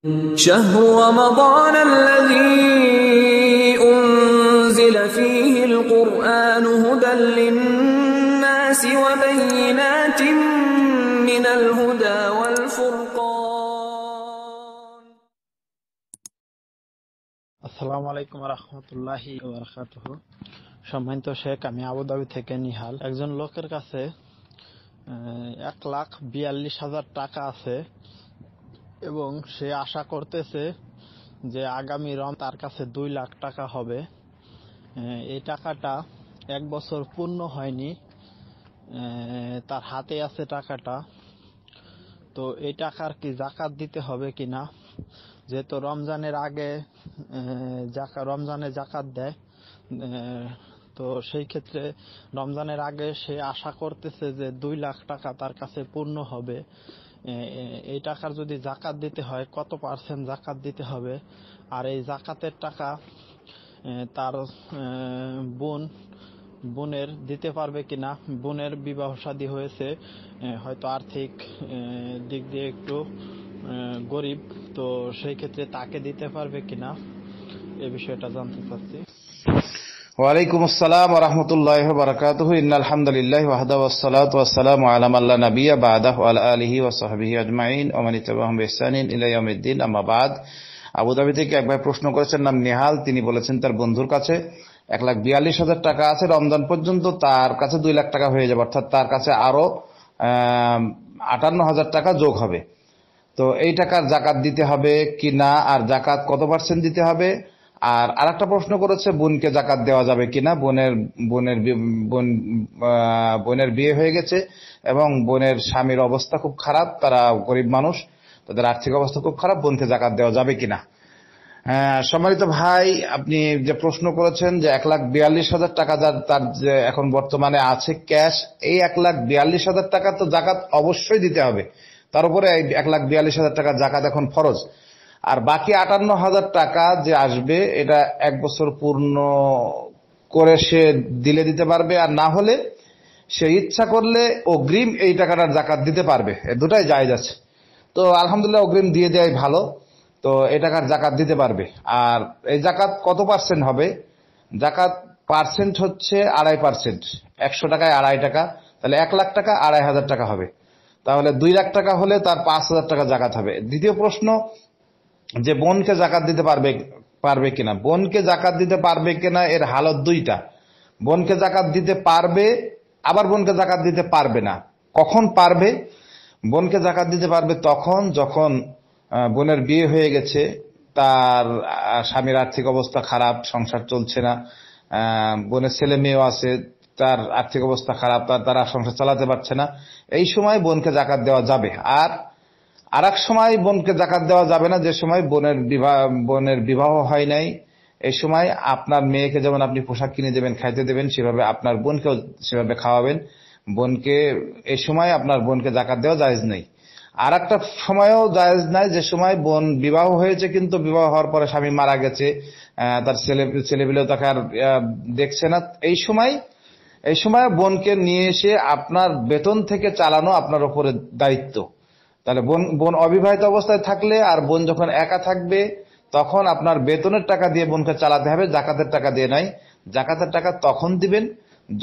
সম্মানিত শেখ আমি আবুধাবি থেকে নিহাল একজন লোকের কাছে এক লাখ বিয়াল্লিশ হাজার টাকা আছে এবং সে আশা করতেছে যে আগামী রম তার কাছে দুই লাখ টাকা হবে এই টাকাটা এক বছর পূর্ণ হয়নি তার হাতে আছে টাকাটা তো এই টাকার কি জাকাত দিতে হবে কি না যেহেতু রমজানের আগে জাকা রমজানে জাকাত দেয় তো সেই ক্ষেত্রে রমজানের আগে সে আশা করতেছে যে দুই লাখ টাকা তার কাছে পূর্ণ হবে এই টাকার যদি জাকাত দিতে হয় কত পার্সেন্ট জাকাত দিতে হবে আর এই জাকাতের টাকা তার বোন বোনের দিতে পারবে কিনা বোনের বিবাহ সাদী হয়েছে হয়তো আর্থিক দিক দিয়ে একটু গরিব তো সেই ক্ষেত্রে তাকে দিতে পারবে কিনা এ বিষয়টা জানতে চাচ্ছি ওয়ালাইকুম আসসালাম রহমতুল্লাহ বারকাত ইনালহামদুলিল্লাহ ওয়াহদা ওসালাত ওয়াসালাম আলাম আল্লাহ নবিয়া বাদাহ আল আলহি ওসাহাবিহি আজমাইন ওমানি তাবাহম ইহসানিন ইলাইয়ামদ্দিন আমাবাদ আবুধাবি থেকে একবার প্রশ্ন করেছেন নাম নেহাল তিনি বলেছেন তার বন্ধুর কাছে এক লাখ বিয়াল্লিশ হাজার টাকা আছে রমজান পর্যন্ত তার কাছে দুই লাখ টাকা হয়ে যাবে অর্থাৎ তার কাছে আরও আটান্ন হাজার টাকা যোগ হবে তো এই টাকার জাকাত দিতে হবে কি না আর জাকাত কত পার্সেন্ট দিতে হবে আর আরেকটা প্রশ্ন করেছে বোনকে জাকাত দেওয়া যাবে কিনা বোনের বোনের বোন বোনের বিয়ে হয়ে গেছে এবং বোনের স্বামীর অবস্থা খুব খারাপ তারা গরিব মানুষ তাদের আর্থিক অবস্থা খুব খারাপ বোনকে জাকাত দেওয়া যাবে কিনা সম্মানিত ভাই আপনি যে প্রশ্ন করেছেন যে এক লাখ বিয়াল্লিশ হাজার টাকা যার তার যে এখন বর্তমানে আছে ক্যাশ এই এক লাখ বিয়াল্লিশ হাজার টাকা তো জাকাত অবশ্যই দিতে হবে তার উপরে এক লাখ বিয়াল্লিশ হাজার টাকা জাকাত এখন ফরজ আর বাকি আটান্ন হাজার টাকা যে আসবে এটা এক বছর পূর্ণ করে সে দিলে দিতে পারবে আর না হলে সে ইচ্ছা করলে অগ্রিম এই টাকাটা জাকাত দিতে পারবে দুটাই জায়গা আছে তো আলহামদুলিল্লাহ অগ্রিম দিয়ে দেওয়াই ভালো তো এই টাকার জাকাত দিতে পারবে আর এই জাকাত কত পার্সেন্ট হবে জাকাত পার্সেন্ট হচ্ছে আড়াই পার্সেন্ট একশো টাকায় আড়াই টাকা তাহলে এক লাখ টাকা আড়াই হাজার টাকা হবে তাহলে দুই লাখ টাকা হলে তার পাঁচ হাজার টাকা জাকাত হবে দ্বিতীয় প্রশ্ন যে বোনকে জাকাত দিতে পারবে পারবে কিনা বোনকে জাকাত দিতে পারবে কিনা এর হালত দুইটা বোনকে জাকাত দিতে পারবে আবার বোনকে জাকাত দিতে পারবে না কখন পারবে বোনকে জাকাত দিতে পারবে তখন যখন বোনের বিয়ে হয়ে গেছে তার স্বামীর আর্থিক অবস্থা খারাপ সংসার চলছে না বোনের ছেলে মেয়েও আছে তার আর্থিক অবস্থা খারাপ তার তারা সংসার চালাতে পারছে না এই সময় বোনকে জাকাত দেওয়া যাবে আর আর সময় বোনকে জাকাত দেওয়া যাবে না যে সময় বোনের বিবাহ বোনের বিবাহ হয় নাই এই সময় আপনার মেয়েকে যেমন আপনি পোশাক কিনে দেবেন খাইতে দেবেন সেভাবে আপনার বোনকেও সেভাবে খাওয়াবেন বোনকে এই সময় আপনার বোনকে জাকাত দেওয়া জায়েজ নেই আর একটা সময়ও জায়েজ নাই যে সময় বোন বিবাহ হয়েছে কিন্তু বিবাহ হওয়ার পরে স্বামী মারা গেছে তার ছেলে ছেলেপিলেও তাকে আর দেখছে না এই সময় এই সময় বোনকে নিয়ে এসে আপনার বেতন থেকে চালানো আপনার ওপরে দায়িত্ব তাহলে বোন বোন অবিবাহিত অবস্থায় থাকলে আর বোন যখন একা থাকবে তখন আপনার বেতনের টাকা দিয়ে বোনকে চালাতে হবে জাকাতের টাকা দিয়ে নাই জাকাতের টাকা তখন দিবেন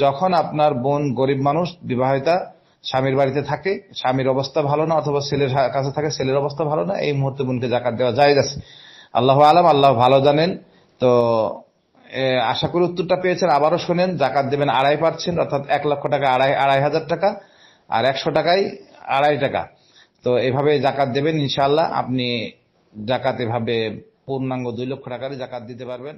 যখন আপনার বোন গরিব মানুষ বিবাহিতা স্বামীর বাড়িতে থাকে স্বামীর অবস্থা ভালো না অথবা ছেলের কাছে থাকে ছেলের অবস্থা ভালো না এই মুহূর্তে বোনকে জাকাত দেওয়া যায় আছে আল্লাহ আলাম আল্লাহ ভালো জানেন তো আশা করি উত্তরটা পেয়েছেন আবারও শোনেন জাকাত দেবেন আড়াই পার্সেন্ট অর্থাৎ এক লক্ষ টাকা আড়াই আড়াই হাজার টাকা আর একশো টাকায় আড়াই টাকা তো এভাবে জাকাত দেবেন ইনশাল্লাহ আপনি জাকাত এভাবে পূর্ণাঙ্গ দুই লক্ষ টাকারই জাকাত দিতে পারবেন